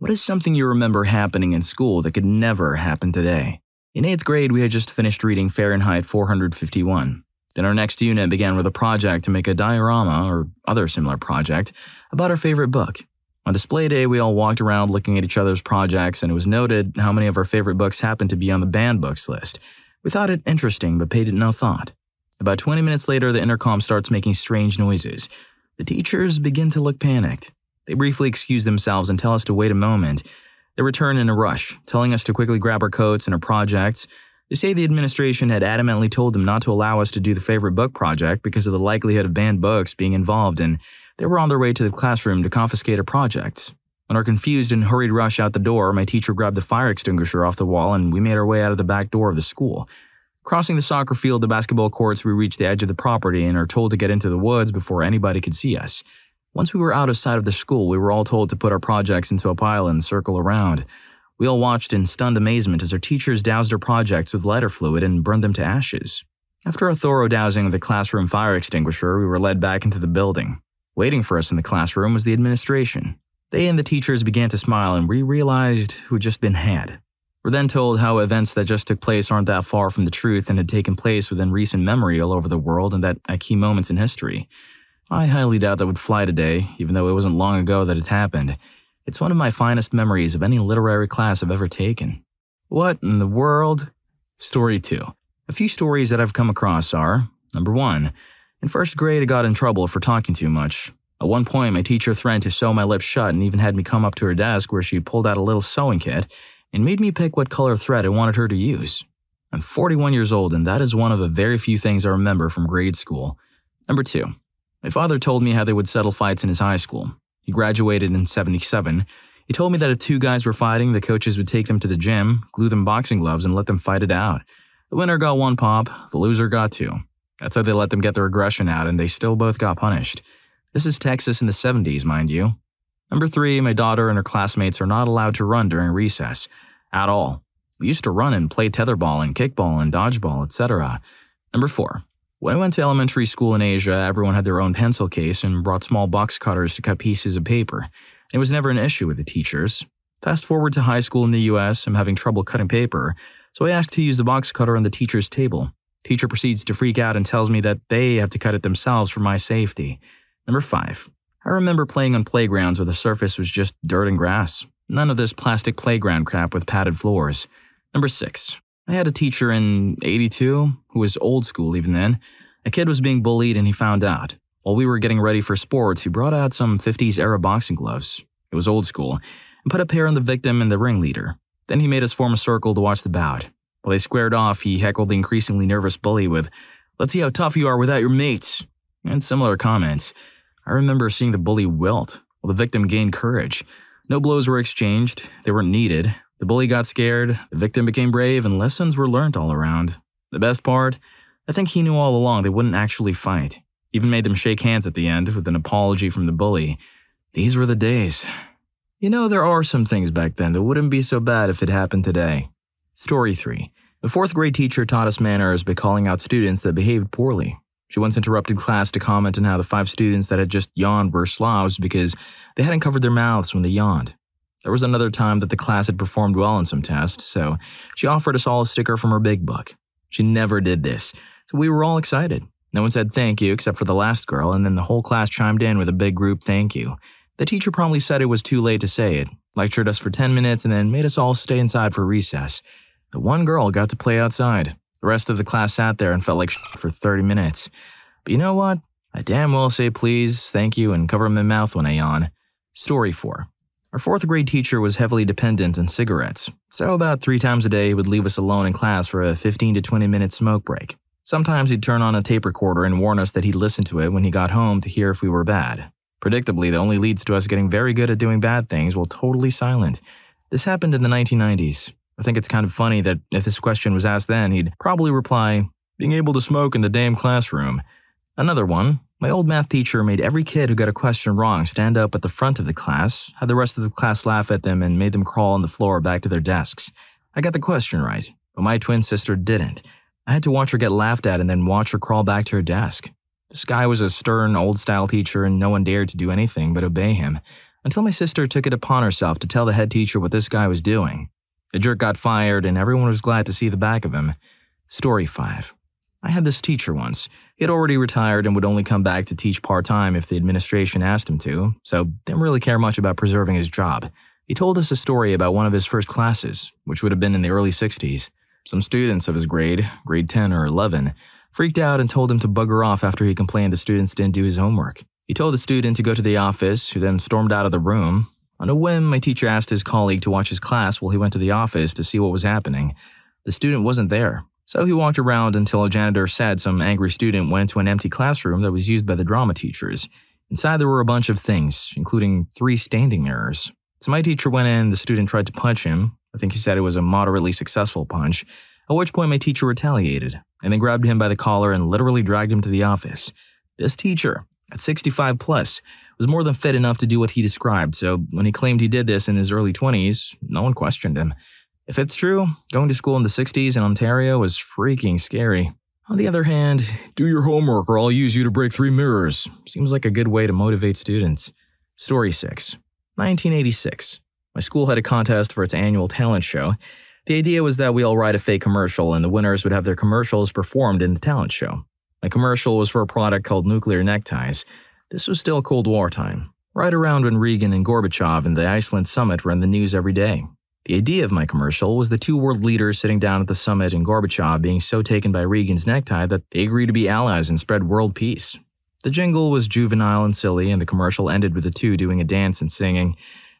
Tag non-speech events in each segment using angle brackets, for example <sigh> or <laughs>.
What is something you remember happening in school that could never happen today? In 8th grade, we had just finished reading Fahrenheit 451. Then our next unit began with a project to make a diorama or other similar project about our favorite book. On display day, we all walked around looking at each other's projects, and it was noted how many of our favorite books happened to be on the banned books list. We thought it interesting, but paid it no thought. About 20 minutes later, the intercom starts making strange noises. The teachers begin to look panicked. They briefly excuse themselves and tell us to wait a moment. They return in a rush, telling us to quickly grab our coats and our projects. They say the administration had adamantly told them not to allow us to do the favorite book project because of the likelihood of banned books being involved, and they were on their way to the classroom to confiscate our projects. In our confused and hurried rush out the door, my teacher grabbed the fire extinguisher off the wall and we made our way out of the back door of the school. Crossing the soccer field, the basketball courts, we reached the edge of the property and are told to get into the woods before anybody could see us. Once we were out of sight of the school, we were all told to put our projects into a pile and circle around. We all watched in stunned amazement as our teachers doused our projects with lighter fluid and burned them to ashes. After a thorough dousing of the classroom fire extinguisher, we were led back into the building. Waiting for us in the classroom was the administration. They and the teachers began to smile, and we realized we'd just been had. We're then told how events that just took place aren't that far from the truth and had taken place within recent memory all over the world and that at key moments in history. I highly doubt that would fly today, even though it wasn't long ago that it happened. It's one of my finest memories of any literary class I've ever taken. What in the world? Story 2. A few stories that I've come across are Number 1. In first grade, I got in trouble for talking too much. At one point, my teacher threatened to sew my lips shut and even had me come up to her desk where she pulled out a little sewing kit and made me pick what color thread I wanted her to use. I'm 41 years old, and that is one of the very few things I remember from grade school. Number 2. My father told me how they would settle fights in his high school. He graduated in 77. He told me that if two guys were fighting, the coaches would take them to the gym, glue them boxing gloves, and let them fight it out. The winner got one pop, the loser got two. That's how they let them get their aggression out, and they still both got punished. This is Texas in the 70s, mind you. Number three, my daughter and her classmates are not allowed to run during recess. At all. We used to run and play tetherball and kickball and dodgeball, etc. Number four, when I went to elementary school in Asia, everyone had their own pencil case and brought small box cutters to cut pieces of paper. It was never an issue with the teachers. Fast forward to high school in the US, I'm having trouble cutting paper, so I ask to use the box cutter on the teacher's table. Teacher proceeds to freak out and tells me that they have to cut it themselves for my safety. Number 5. I remember playing on playgrounds where the surface was just dirt and grass. None of this plastic playground crap with padded floors. Number 6. I had a teacher in 82 who was old school even then. A kid was being bullied and he found out. While we were getting ready for sports, he brought out some 50s era boxing gloves. It was old school, and put a pair on the victim and the ringleader. Then he made us form a circle to watch the bout. While they squared off, he heckled the increasingly nervous bully with, Let's see how tough you are without your mates, and similar comments. I remember seeing the bully wilt while the victim gained courage. No blows were exchanged, they weren't needed. The bully got scared, the victim became brave, and lessons were learned all around. The best part? I think he knew all along they wouldn't actually fight. Even made them shake hands at the end with an apology from the bully. These were the days. You know, there are some things back then that wouldn't be so bad if it happened today. Story 3. The fourth grade teacher taught us manners by calling out students that behaved poorly. She once interrupted class to comment on how the five students that had just yawned were slobs because they hadn't covered their mouths when they yawned. There was another time that the class had performed well on some test, so she offered us all a sticker from her big book. She never did this, so we were all excited. No one said thank you except for the last girl, and then the whole class chimed in with a big group thank you. The teacher promptly said it was too late to say it, lectured us for 10 minutes, and then made us all stay inside for recess. The one girl got to play outside. The rest of the class sat there and felt like shit for 30 minutes. But you know what? I damn well say please, thank you, and cover my mouth when I yawn. Story 4. Our fourth grade teacher was heavily dependent on cigarettes, so about three times a day he would leave us alone in class for a 15 to 20 minute smoke break. Sometimes he'd turn on a tape recorder and warn us that he'd listen to it when he got home to hear if we were bad. Predictably, that only leads to us getting very good at doing bad things while totally silent. This happened in the 1990s. I think it's kind of funny that if this question was asked then, he'd probably reply, being able to smoke in the damn classroom. Another one, my old math teacher made every kid who got a question wrong stand up at the front of the class, had the rest of the class laugh at them, and made them crawl on the floor back to their desks. I got the question right, but my twin sister didn't. I had to watch her get laughed at and then watch her crawl back to her desk. This guy was a stern, old style teacher, and no one dared to do anything but obey him, until my sister took it upon herself to tell the head teacher what this guy was doing. The jerk got fired, and everyone was glad to see the back of him. Story 5 I had this teacher once. He had already retired and would only come back to teach part time if the administration asked him to, so didn't really care much about preserving his job. He told us a story about one of his first classes, which would have been in the early 60s. Some students of his grade, grade 10 or 11, freaked out and told him to bugger off after he complained the students didn't do his homework. He told the student to go to the office, who then stormed out of the room. On a whim, my teacher asked his colleague to watch his class while he went to the office to see what was happening. The student wasn't there, so he walked around until a janitor said some angry student went to an empty classroom that was used by the drama teachers. Inside there were a bunch of things, including three standing mirrors. So my teacher went in, the student tried to punch him. I think he said it was a moderately successful punch, at which point my teacher retaliated and then grabbed him by the collar and literally dragged him to the office. This teacher, at 65 plus, was more than fit enough to do what he described, so when he claimed he did this in his early 20s, no one questioned him. If it's true, going to school in the 60s in Ontario was freaking scary. On the other hand, do your homework or I'll use you to break three mirrors seems like a good way to motivate students. Story 6 1986. My school had a contest for its annual talent show. The idea was that we all write a fake commercial and the winners would have their commercials performed in the talent show. My commercial was for a product called Nuclear Neckties. This was still Cold War time, right around when Reagan and Gorbachev and the Iceland summit were in the news every day. The idea of my commercial was the two world leaders sitting down at the summit in Gorbachev being so taken by Reagan's necktie that they agreed to be allies and spread world peace. The jingle was juvenile and silly, and the commercial ended with the two doing a dance and singing,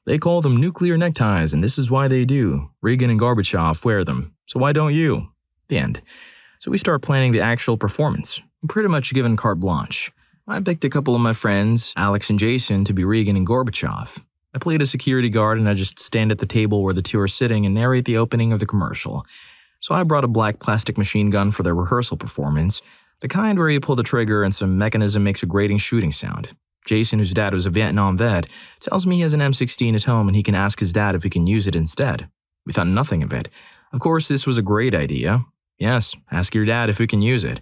They call them nuclear neckties, and this is why they do. Reagan and Gorbachev wear them, so why don't you? The end. So we start planning the actual performance. I'm pretty much given carte blanche. I picked a couple of my friends, Alex and Jason, to be Reagan and Gorbachev. I played a security guard and I just stand at the table where the two are sitting and narrate the opening of the commercial. So I brought a black plastic machine gun for their rehearsal performance, the kind where you pull the trigger and some mechanism makes a grating shooting sound. Jason, whose dad was a Vietnam vet, tells me he has an M16 at home and he can ask his dad if he can use it instead. We thought nothing of it. Of course, this was a great idea. Yes, ask your dad if we can use it.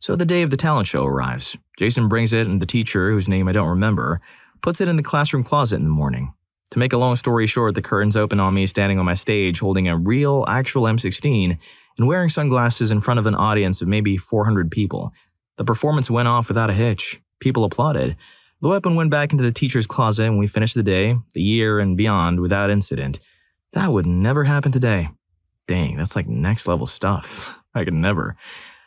So the day of the talent show arrives. Jason brings it, and the teacher, whose name I don't remember, puts it in the classroom closet in the morning. To make a long story short, the curtains open on me standing on my stage holding a real, actual M16 and wearing sunglasses in front of an audience of maybe 400 people. The performance went off without a hitch. People applauded. The weapon went back into the teacher's closet and we finished the day, the year, and beyond without incident. That would never happen today. Dang, that's like next level stuff. <laughs> I could never.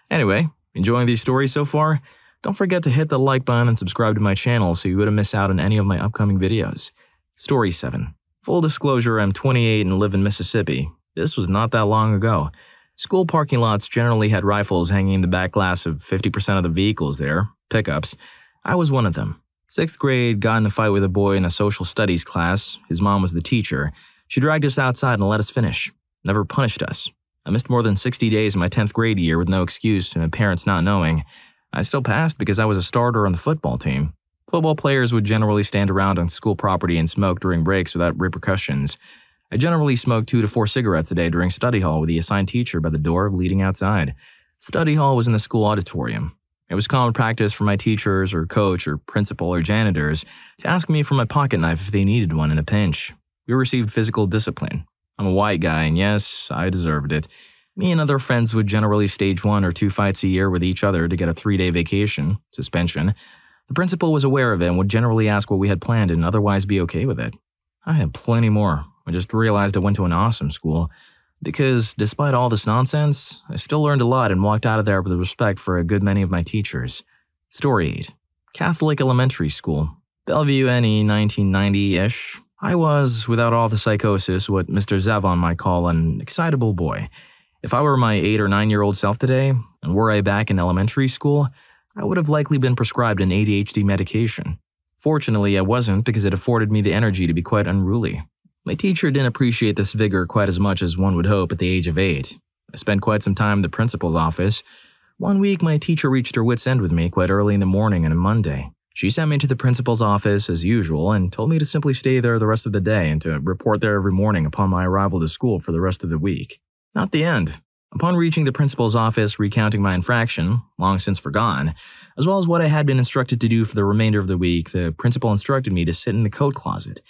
Anyway, enjoying these stories so far? Don't forget to hit the like button and subscribe to my channel so you wouldn't miss out on any of my upcoming videos. Story 7. Full disclosure, I'm 28 and live in Mississippi. This was not that long ago. School parking lots generally had rifles hanging in the back glass of 50% of the vehicles there, pickups. I was one of them. Sixth grade, got in a fight with a boy in a social studies class. His mom was the teacher. She dragged us outside and let us finish. Never punished us. I missed more than 60 days in my 10th grade year with no excuse and my parents not knowing. I still passed because I was a starter on the football team. Football players would generally stand around on school property and smoke during breaks without repercussions. I generally smoked two to four cigarettes a day during study hall with the assigned teacher by the door leading outside. Study hall was in the school auditorium. It was common practice for my teachers or coach or principal or janitors to ask me for my pocket knife if they needed one in a pinch. We received physical discipline. I'm a white guy, and yes, I deserved it. Me and other friends would generally stage one or two fights a year with each other to get a three day vacation, suspension. The principal was aware of it and would generally ask what we had planned and otherwise be okay with it. I had plenty more. I just realized I went to an awesome school. Because despite all this nonsense, I still learned a lot and walked out of there with respect for a good many of my teachers. Story 8 Catholic Elementary School, Bellevue NE 1990 ish. I was, without all the psychosis, what Mr. Zavon might call an excitable boy. If I were my eight or nine year old self today, and were I back in elementary school, I would have likely been prescribed an ADHD medication. Fortunately, I wasn't because it afforded me the energy to be quite unruly. My teacher didn't appreciate this vigor quite as much as one would hope at the age of eight. I spent quite some time in the principal's office. One week, my teacher reached her wits' end with me quite early in the morning on a Monday. She sent me to the principal's office as usual and told me to simply stay there the rest of the day and to report there every morning upon my arrival to school for the rest of the week. Not the end. Upon reaching the principal's office, recounting my infraction, long since forgone, as well as what I had been instructed to do for the remainder of the week, the principal instructed me to sit in the coat closet.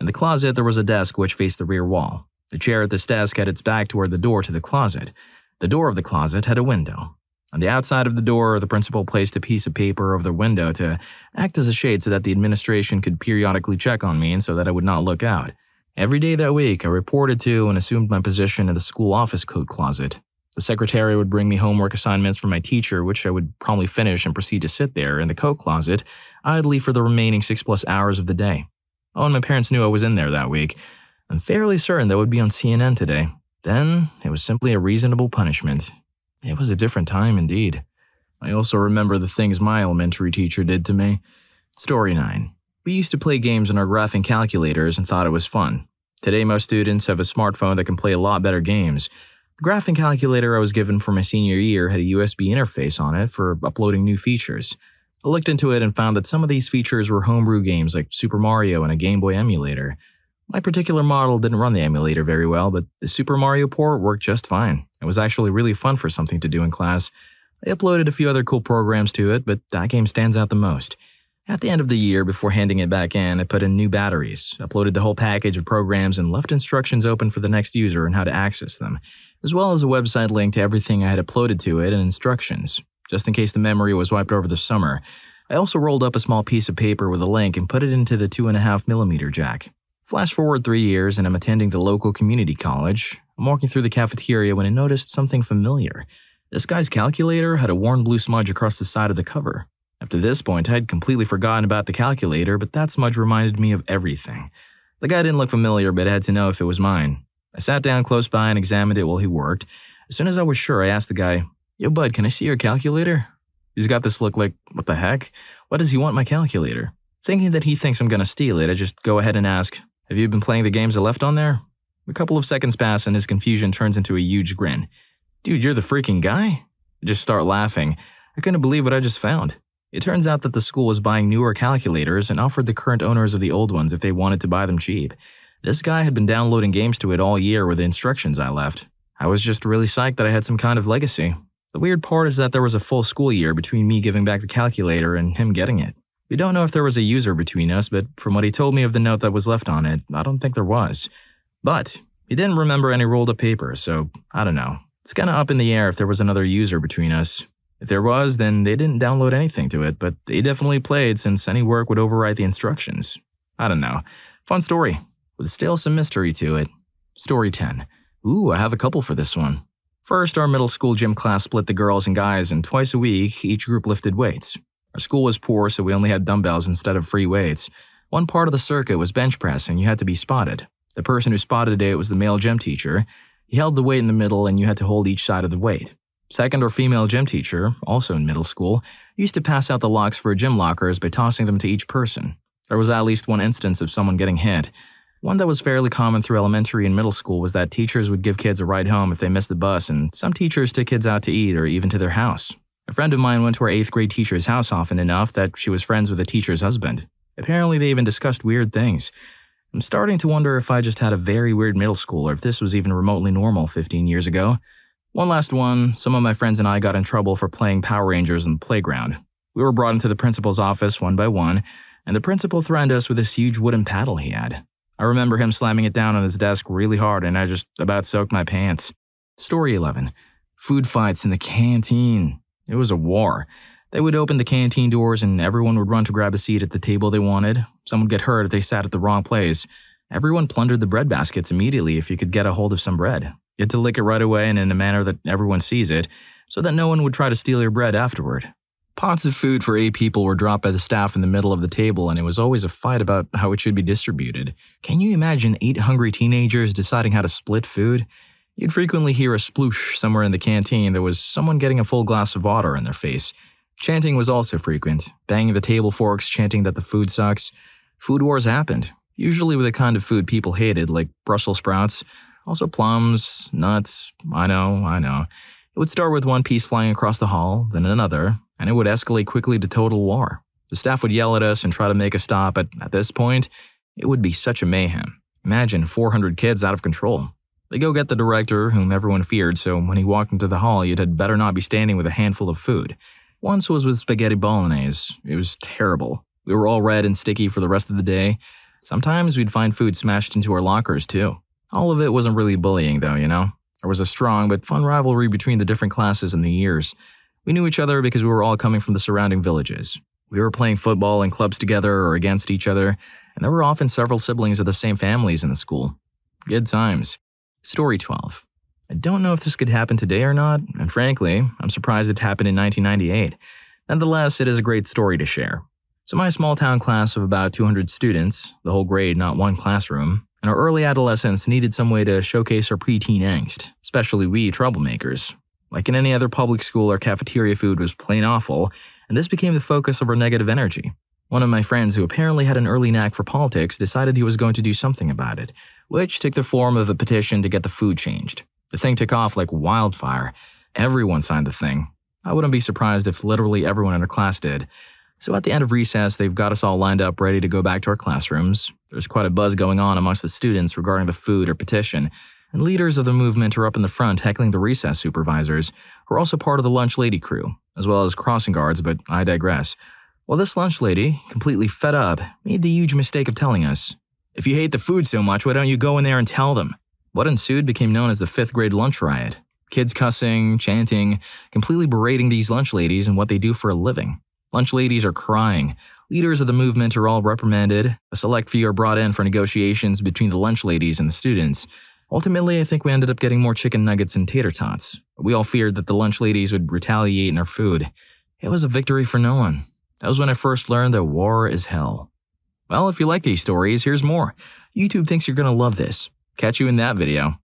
In the closet, there was a desk which faced the rear wall. The chair at this desk had its back toward the door to the closet. The door of the closet had a window. On the outside of the door, the principal placed a piece of paper over the window to act as a shade so that the administration could periodically check on me and so that I would not look out. Every day that week, I reported to and assumed my position in the school office coat closet. The secretary would bring me homework assignments from my teacher, which I would promptly finish and proceed to sit there in the coat closet, idly for the remaining six plus hours of the day. Oh, and my parents knew I was in there that week. I'm fairly certain that would be on CNN today. Then, it was simply a reasonable punishment. It was a different time indeed. I also remember the things my elementary teacher did to me. Story 9. We used to play games on our graphing calculators and thought it was fun. Today, most students have a smartphone that can play a lot better games. The graphing calculator I was given for my senior year had a USB interface on it for uploading new features. I looked into it and found that some of these features were homebrew games like Super Mario and a Game Boy emulator. My particular model didn't run the emulator very well, but the Super Mario port worked just fine. It was actually really fun for something to do in class. I uploaded a few other cool programs to it, but that game stands out the most. At the end of the year, before handing it back in, I put in new batteries, uploaded the whole package of programs, and left instructions open for the next user and how to access them, as well as a website link to everything I had uploaded to it and instructions, just in case the memory was wiped over the summer. I also rolled up a small piece of paper with a link and put it into the 2.5mm jack. Flash forward three years, and I'm attending the local community college. I'm walking through the cafeteria when I noticed something familiar. This guy's calculator had a worn blue smudge across the side of the cover. Up to this point, I had completely forgotten about the calculator, but that smudge reminded me of everything. The guy didn't look familiar, but I had to know if it was mine. I sat down close by and examined it while he worked. As soon as I was sure, I asked the guy, Yo, bud, can I see your calculator? He's got this look like, what the heck? Why does he want my calculator? Thinking that he thinks I'm gonna steal it, I just go ahead and ask, Have you been playing the games I left on there? A couple of seconds pass and his confusion turns into a huge grin. Dude, you're the freaking guy? I just start laughing. I couldn't believe what I just found. It turns out that the school was buying newer calculators and offered the current owners of the old ones if they wanted to buy them cheap. This guy had been downloading games to it all year with the instructions I left. I was just really psyched that I had some kind of legacy. The weird part is that there was a full school year between me giving back the calculator and him getting it. We don't know if there was a user between us, but from what he told me of the note that was left on it, I don't think there was. But he didn't remember any rolled up paper, so I don't know. It's kinda up in the air if there was another user between us. If there was, then they didn't download anything to it, but they definitely played since any work would overwrite the instructions. I don't know. Fun story, with still some mystery to it. Story 10. Ooh, I have a couple for this one. First, our middle school gym class split the girls and guys, and twice a week, each group lifted weights. Our school was poor, so we only had dumbbells instead of free weights. One part of the circuit was bench press, and you had to be spotted. The person who spotted it was the male gym teacher. He held the weight in the middle, and you had to hold each side of the weight. Second or female gym teacher, also in middle school, used to pass out the locks for gym lockers by tossing them to each person. There was at least one instance of someone getting hit. One that was fairly common through elementary and middle school was that teachers would give kids a ride home if they missed the bus, and some teachers took kids out to eat or even to their house. A friend of mine went to her 8th grade teacher's house often enough that she was friends with the teacher's husband. Apparently, they even discussed weird things. I'm starting to wonder if I just had a very weird middle school or if this was even remotely normal 15 years ago. One last one, some of my friends and I got in trouble for playing Power Rangers in the playground. We were brought into the principal's office one by one, and the principal threatened us with this huge wooden paddle he had. I remember him slamming it down on his desk really hard and I just about soaked my pants. Story 11. Food fights in the canteen. It was a war. They would open the canteen doors and everyone would run to grab a seat at the table they wanted. Some would get hurt if they sat at the wrong place. Everyone plundered the bread baskets immediately if you could get a hold of some bread. You had to lick it right away and in a manner that everyone sees it, so that no one would try to steal your bread afterward. Pots of food for eight people were dropped by the staff in the middle of the table, and it was always a fight about how it should be distributed. Can you imagine eight hungry teenagers deciding how to split food? You'd frequently hear a sploosh somewhere in the canteen. There was someone getting a full glass of water in their face. Chanting was also frequent, banging the table forks, chanting that the food sucks. Food wars happened, usually with a kind of food people hated, like Brussels sprouts. Also plums, nuts, I know, I know. It would start with one piece flying across the hall, then another, and it would escalate quickly to total war. The staff would yell at us and try to make us stop, but at this point, it would be such a mayhem. Imagine 400 kids out of control. They go get the director, whom everyone feared, so when he walked into the hall, you had better not be standing with a handful of food. Once was with spaghetti bolognese. It was terrible. We were all red and sticky for the rest of the day. Sometimes we'd find food smashed into our lockers, too. All of it wasn't really bullying, though, you know? There was a strong but fun rivalry between the different classes and the years. We knew each other because we were all coming from the surrounding villages. We were playing football in clubs together or against each other, and there were often several siblings of the same families in the school. Good times. Story 12. I don't know if this could happen today or not, and frankly, I'm surprised it happened in 1998. Nonetheless, it is a great story to share. So my small town class of about 200 students, the whole grade, not one classroom, and our early adolescents needed some way to showcase our preteen angst, especially we troublemakers. Like in any other public school, our cafeteria food was plain awful, and this became the focus of our negative energy. One of my friends, who apparently had an early knack for politics, decided he was going to do something about it, which took the form of a petition to get the food changed. The thing took off like wildfire. Everyone signed the thing. I wouldn't be surprised if literally everyone in our class did, so at the end of recess, they've got us all lined up ready to go back to our classrooms. There's quite a buzz going on amongst the students regarding the food or petition, and leaders of the movement are up in the front heckling the recess supervisors, who are also part of the lunch lady crew, as well as crossing guards, but I digress. Well, this lunch lady, completely fed up, made the huge mistake of telling us, If you hate the food so much, why don't you go in there and tell them? What ensued became known as the fifth grade lunch riot. Kids cussing, chanting, completely berating these lunch ladies and what they do for a living. Lunch ladies are crying. Leaders of the movement are all reprimanded. A select few are brought in for negotiations between the lunch ladies and the students. Ultimately, I think we ended up getting more chicken nuggets and tater tots. We all feared that the lunch ladies would retaliate in our food. It was a victory for no one. That was when I first learned that war is hell. Well, if you like these stories, here's more. YouTube thinks you're going to love this. Catch you in that video.